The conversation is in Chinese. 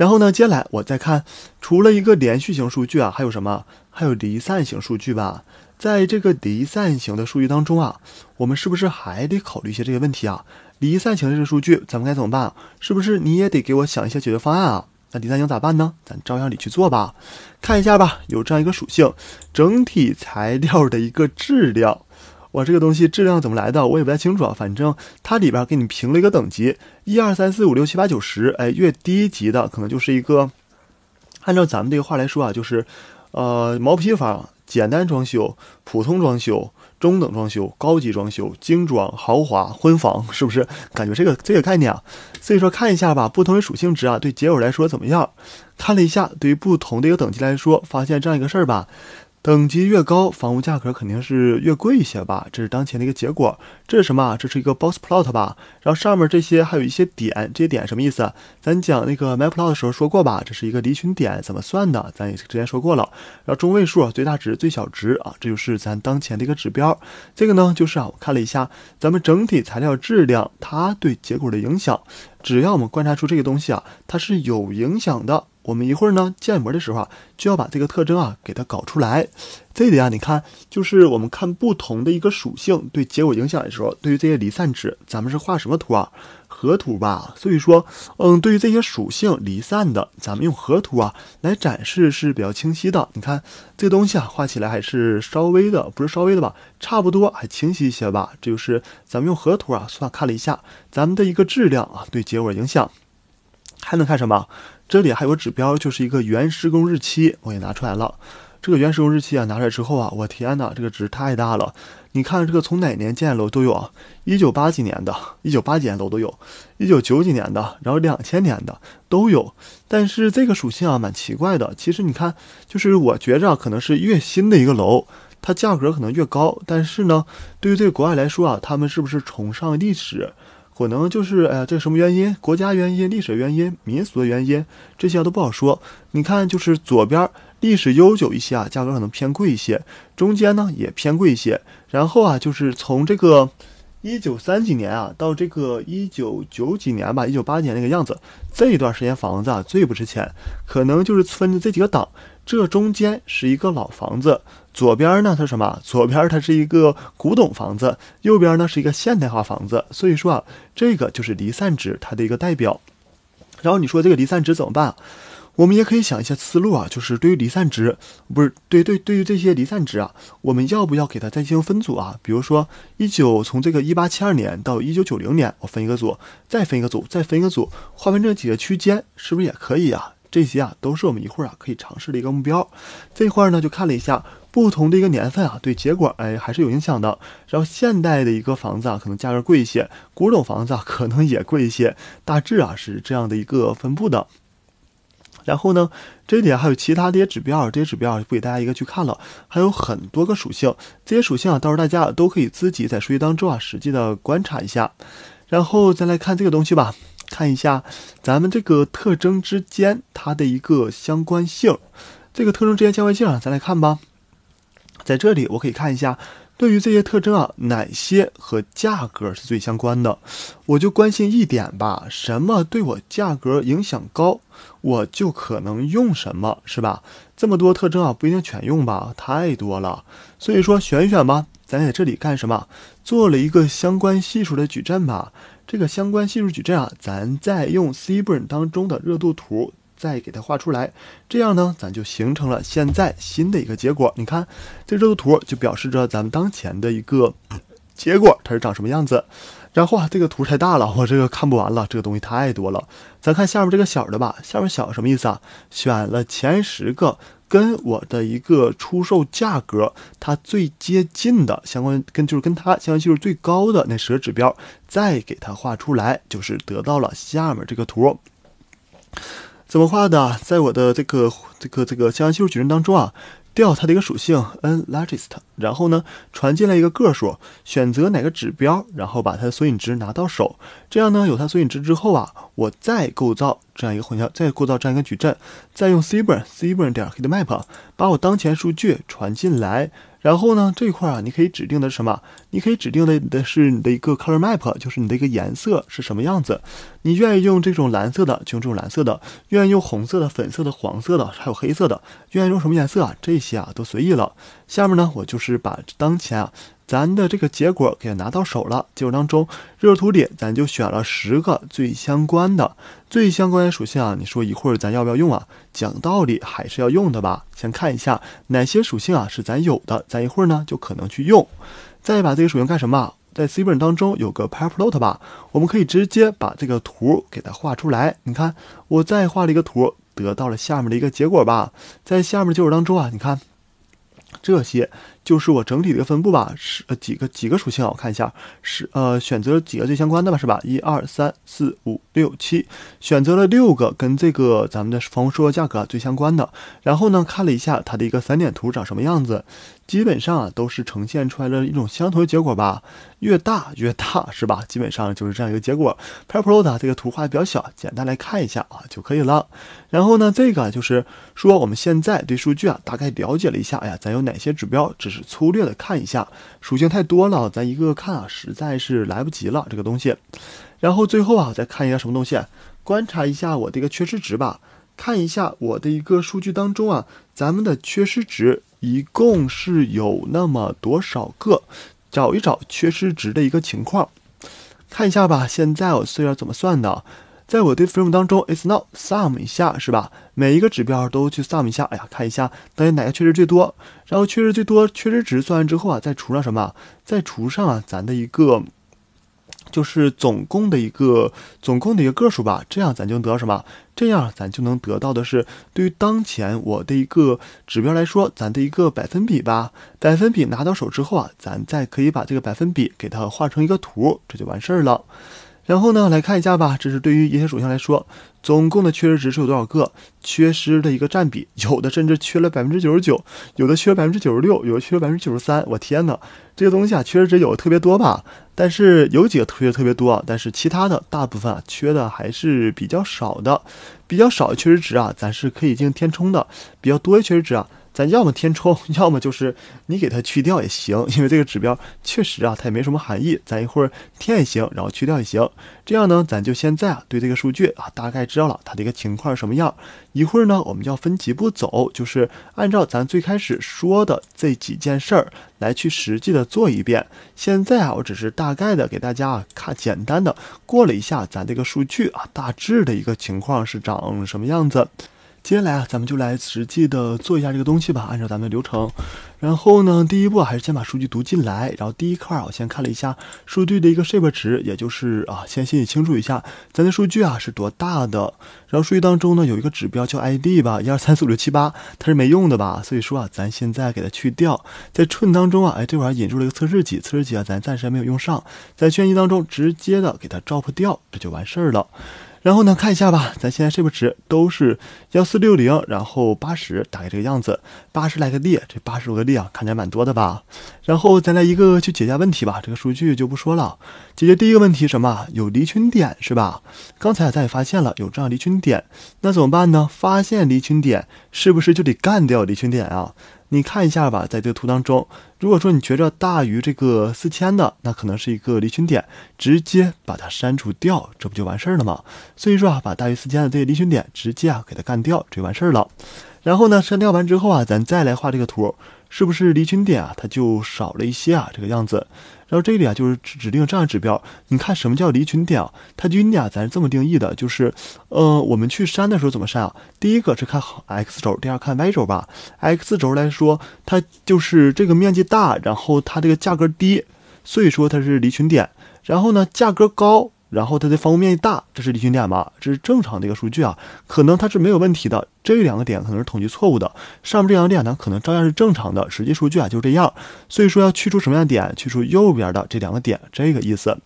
然后呢，接下来我再看，除了一个连续型数据啊，还有什么？还有离散型数据吧。在这个离散型的数据当中啊，我们是不是还得考虑一些这些问题啊？离散型的这数据，咱们该怎么办？是不是你也得给我想一些解决方案啊？那离散型咋办呢？咱照样得去做吧。看一下吧，有这样一个属性，整体材料的一个质量。我这个东西质量怎么来的？我也不太清楚啊。反正它里边给你评了一个等级，一二三四五六七八九十，哎，越低级的可能就是一个，按照咱们这个话来说啊，就是，呃，毛坯房、简单装修、普通装修、中等装修、高级装修、精装、豪华婚房，是不是？感觉这个这个概念啊。所以说看一下吧，不同的属性值啊，对结果来说怎么样？看了一下，对于不同的一个等级来说，发现这样一个事儿吧。等级越高，房屋价格肯定是越贵一些吧？这是当前的一个结果。这是什么？这是一个 box plot 吧？然后上面这些还有一些点，这些点什么意思？咱讲那个 map plot 的时候说过吧？这是一个离群点，怎么算的？咱也之前说过了。然后中位数、最大值、最小值啊，这就是咱当前的一个指标。这个呢，就是啊，我看了一下，咱们整体材料质量它对结果的影响，只要我们观察出这个东西啊，它是有影响的。我们一会儿呢建模的时候啊，就要把这个特征啊给它搞出来。这里啊，你看，就是我们看不同的一个属性对结果影响的时候，对于这些离散值，咱们是画什么图啊？河图吧。所以说，嗯，对于这些属性离散的，咱们用河图啊来展示是比较清晰的。你看这个东西啊，画起来还是稍微的，不是稍微的吧？差不多还清晰一些吧。这就是咱们用河图啊，算看了一下咱们的一个质量啊对结果影响，还能看什么？这里还有指标，就是一个原施工日期，我也拿出来了。这个原施工日期啊，拿出来之后啊，我天呐，这个值太大了！你看这个从哪年建的楼都有啊，一九八几年的，一九八几年楼都有，一九九几年的，然后两千年的都有。但是这个属性啊，蛮奇怪的。其实你看，就是我觉着啊，可能是越新的一个楼，它价格可能越高。但是呢，对于这个国外来说啊，他们是不是崇尚历史？可能就是哎呀，这什么原因？国家原因、历史原因、民俗的原因，这些都不好说。你看，就是左边历史悠久一些啊，价格可能偏贵一些；中间呢也偏贵一些。然后啊，就是从这个一九三几年啊到这个一九九几年吧，一九八几年那个样子，这一段时间房子啊最不值钱，可能就是分的这几个档。这中间是一个老房子，左边呢它什么？左边它是一个古董房子，右边呢是一个现代化房子。所以说啊，这个就是离散值它的一个代表。然后你说这个离散值怎么办？我们也可以想一些思路啊，就是对于离散值，不是对对对于这些离散值啊，我们要不要给它再进行分组啊？比如说一九从这个一八七二年到一九九零年，我分一个组，再分一个组，再分一个组，划分这几个区间，是不是也可以啊？这些啊，都是我们一会儿啊可以尝试的一个目标。这块儿呢，就看了一下不同的一个年份啊，对结果哎还是有影响的。然后现代的一个房子啊，可能价格贵一些；古董房子啊，可能也贵一些。大致啊是这样的一个分布的。然后呢，这里还有其他的一些指标，这些指标不给大家一个去看了，还有很多个属性，这些属性啊，到时候大家都可以自己在数据当中啊实际的观察一下。然后再来看这个东西吧。看一下咱们这个特征之间它的一个相关性，这个特征之间相关性啊，咱来看吧。在这里我可以看一下，对于这些特征啊，哪些和价格是最相关的，我就关心一点吧。什么对我价格影响高，我就可能用什么，是吧？这么多特征啊，不一定全用吧，太多了。所以说选选吧。咱在这里干什么？做了一个相关系数的矩阵吧。这个相关系数矩阵啊，咱再用 C b u r n 当中的热度图再给它画出来，这样呢，咱就形成了现在新的一个结果。你看这热度图就表示着咱们当前的一个结果，它是长什么样子？然后啊，这个图太大了，我这个看不完了，这个东西太多了。咱看下面这个小的吧。下面小什么意思啊？选了前十个跟我的一个出售价格它最接近的相关，跟就是跟它相关系数最高的那十个指标，再给它画出来，就是得到了下面这个图。怎么画的？在我的这个这个这个相关系数矩阵当中啊。调它的一个属性 n largest，然后呢传进来一个个数，选择哪个指标，然后把它的索引值拿到手。这样呢有它索引值之后啊，我再构造这样一个混淆，再构造这样一个矩阵，再用 s a b e r n seaborn 点 heat map 把我当前数据传进来。然后呢，这一块啊，你可以指定的是什么？你可以指定的的是你的一个 color map，就是你的一个颜色是什么样子。你愿意用这种蓝色的，就用这种蓝色的；愿意用红色的、粉色的、黄色的，还有黑色的，愿意用什么颜色啊？这些啊都随意了。下面呢，我就是把当前啊。咱的这个结果给拿到手了，结果当中热图里咱就选了十个最相关的、最相关的属性啊。你说一会儿咱要不要用啊？讲道理还是要用的吧。先看一下哪些属性啊是咱有的，咱一会儿呢就可能去用。再把这个属性干什么？在 C 本当中有个 p a e r p l o t 吧，我们可以直接把这个图给它画出来。你看，我再画了一个图，得到了下面的一个结果吧。在下面结果当中啊，你看这些。就是我整体的一个分布吧，是呃几个几个属性啊？我看一下，是呃选择几个最相关的吧，是吧？一二三四五六七，选择了六个跟这个咱们的房屋出售价格最相关的。然后呢，看了一下它的一个散点图长什么样子，基本上啊都是呈现出来了一种相同的结果吧，越大越大是吧？基本上就是这样一个结果。p a w r p o 的 t 这个图画比较小，简单来看一下啊就可以了。然后呢，这个就是说我们现在对数据啊大概了解了一下，哎呀，咱有哪些指标指？是粗略的看一下，属性太多了，咱一个个看啊，实在是来不及了。这个东西，然后最后啊，再看一下什么东西，观察一下我的一个缺失值吧，看一下我的一个数据当中啊，咱们的缺失值一共是有那么多少个，找一找缺失值的一个情况，看一下吧。现在我是要怎么算的？在我的 frame 当中，it's not sum 一下是吧？每一个指标都去 sum 一下，哎呀，看一下，等于哪个缺失最多？然后缺失最多缺失值算完之后啊，再除上什么？再除上啊，咱的一个就是总共的一个总共的一个个数吧。这样咱就得到什么？这样咱就能得到的是，对于当前我的一个指标来说，咱的一个百分比吧。百分比拿到手之后啊，咱再可以把这个百分比给它画成一个图，这就完事儿了。然后呢，来看一下吧。这是对于一些属性来说，总共的缺失值是有多少个？缺失的一个占比，有的甚至缺了百分之九十九，有的缺了百分之九十六，有的缺了百分之九十三。我天呐，这个东西啊，缺失值有特别多吧？但是有几个特别特别多，啊，但是其他的大部分啊，缺的还是比较少的，比较少的缺失值啊，咱是可以进行填充的；比较多的缺失值啊。咱要么填充，要么就是你给它去掉也行，因为这个指标确实啊，它也没什么含义。咱一会儿填也行，然后去掉也行。这样呢，咱就现在啊，对这个数据啊，大概知道了它的一个情况什么样。一会儿呢，我们就要分几步走，就是按照咱最开始说的这几件事儿来去实际的做一遍。现在啊，我只是大概的给大家啊，看简单的过了一下咱这个数据啊，大致的一个情况是长什么样子。接下来啊，咱们就来实际的做一下这个东西吧。按照咱们的流程，然后呢，第一步还是先把数据读进来。然后第一块，我先看了一下数据的一个 shape 值，也就是啊，先心里清楚一下咱的数据啊是多大的。然后数据当中呢有一个指标叫 ID 吧，一二三四五六七八，它是没用的吧？所以说啊，咱现在给它去掉。在寸当中啊，哎，这会儿引入了一个测试集，测试集啊，咱暂时还没有用上，在圈一当中直接的给它照破掉，这就完事儿了。然后呢，看一下吧，咱现在是不是都是幺四六零，然后八十大概这个样子，八十来个例，这八十多个例啊，看起来蛮多的吧？然后咱来一个个去解下问题吧，这个数据就不说了。解决第一个问题，什么有离群点是吧？刚才咱也发现了有这样离群点，那怎么办呢？发现离群点，是不是就得干掉离群点啊？你看一下吧，在这个图当中，如果说你觉着大于这个四千的，那可能是一个离群点，直接把它删除掉，这不就完事儿了吗？所以说啊，把大于四千的这些离群点直接啊给它干掉，就完事儿了。然后呢，删掉完之后啊，咱再来画这个图。是不是离群点啊？它就少了一些啊，这个样子。然后这里啊，就是指指定这样指标。你看什么叫离群点？啊？它就啊，咱这么定义的，就是呃，我们去删的时候怎么删啊？第一个是看 x 轴，第二看 y 轴吧。x 轴来说，它就是这个面积大，然后它这个价格低，所以说它是离群点。然后呢，价格高。然后它的房屋面积大，这是离群点吧？这是正常的一个数据啊，可能它是没有问题的。这两个点可能是统计错误的，上面这两个点呢，可能照样是正常的。实际数据啊就这样，所以说要去除什么样的点？去除右边的这两个点，这个意思。